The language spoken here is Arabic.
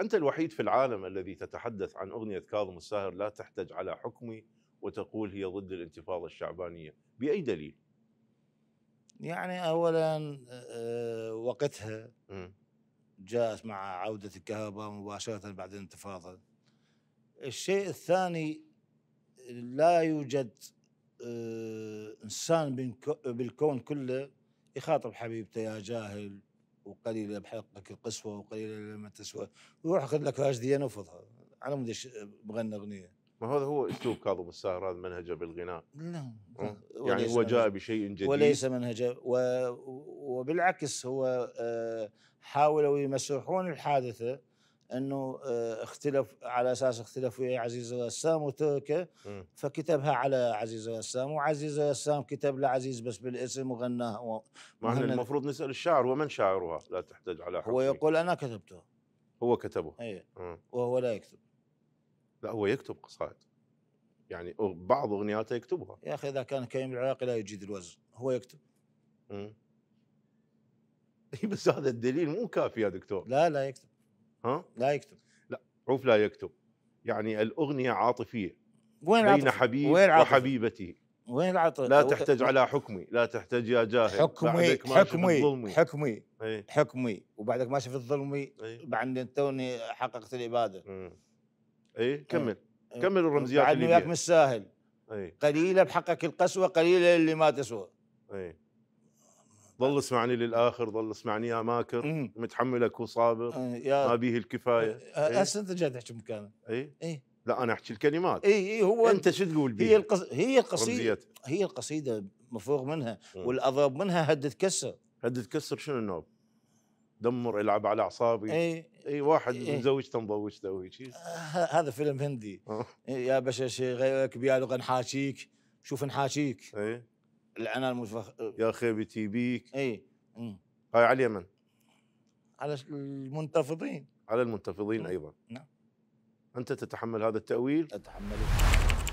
أنت الوحيد في العالم الذي تتحدث عن أغنية كاظم الساهر لا تحتج على حكمي وتقول هي ضد الانتفاضة الشعبانية بأي دليل؟ يعني أولا وقتها جاءت مع عودة الكهرباء مباشرة بعد الانتفاضة الشيء الثاني لا يوجد إنسان بالكون كله يخاطب حبيبته يا جاهل وقليله بحقك القسوه وقليله لما تسوى روح خذ لك فاجديه نفضها على مود بغنى اغنيه ما هذا هو اسلوب كاظم الساهر هذا منهجه بالغناء لا نعم. أه؟ يعني هو جاء بشيء جديد وليس منهجه و... وبالعكس هو آه، حاولوا يمسحون الحادثه انه آه، اختلف على اساس اختلف ويا عزيز الرسام وتركه فكتبها على عزيز الرسام وعزيز الرسام كتب لعزيز بس بالاسم وغناها ما احنا المفروض نسال الشاعر ومن شاعرها لا تحتاج على حقني. هو يقول انا كتبته هو كتبه اي وهو لا يكتب لا هو يكتب قصائد يعني بعض اغنياته يكتبها يا اخي اذا كان كريم العراقي لا يجيد الوزن هو يكتب امم بس هذا الدليل مو كافي يا دكتور لا لا يكتب ها لا يكتب لا عوف لا يكتب يعني الاغنيه عاطفيه وين بين عاطف؟ حبيب وين عاطف؟ وحبيبته وين العاطفه؟ لا تحتج على حكمي، لا تحتج يا جاهل حكمي حكمي ظلمي. حكمي ايه؟ حكمي وبعدك ما شفت ظلمي ايه؟ بعد توني حققت الاباده إيه اي كمل ايه؟ كمل الرمزيات اللي وياك مش ساهل ايه؟ قليله بحقك القسوه قليله اللي ما تسوى ايه ضل اسمعني للاخر ضل اسمعني يا ماكر متحملك وصابر آه، يا ما بيه الكفايه هسه آه، إيه؟ انت جاي تحكي مكانه اي اي لا انا احكي الكلمات اي اي هو انت شو تقول بيه هي القص... هي القصيده هي القصيده مفروغ منها آه. والاضرب منها هد تكسر هد تكسر شنو النوب؟ دمر العب على اعصابي اي اي واحد إيه. زوجته مضوجته وهيك هذا فيلم هندي إيه، يا بشر شي غيرك لغه نحاكيك شوف نحاكيك اي العنا المفخ يا اخي بتي بيك اي هاي على اليمن على المنتفضين على المنتفضين نعم. ايضا نعم انت تتحمل هذا التاويل اتحمله